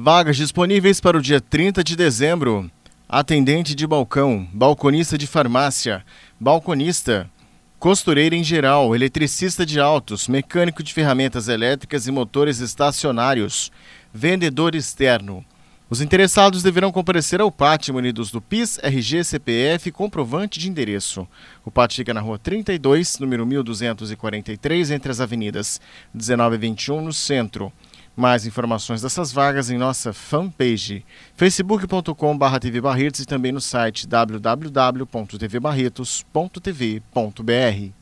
Vagas disponíveis para o dia 30 de dezembro. Atendente de balcão, balconista de farmácia, balconista, costureira em geral, eletricista de autos, mecânico de ferramentas elétricas e motores estacionários, vendedor externo. Os interessados deverão comparecer ao PAT munidos do PIS, RG, CPF e comprovante de endereço. O PAT fica na rua 32, número 1243, entre as avenidas 19 e 21, no centro. Mais informações dessas vagas em nossa fanpage facebook.com.br tvbarretos e também no site www.tvbarretos.tv.br.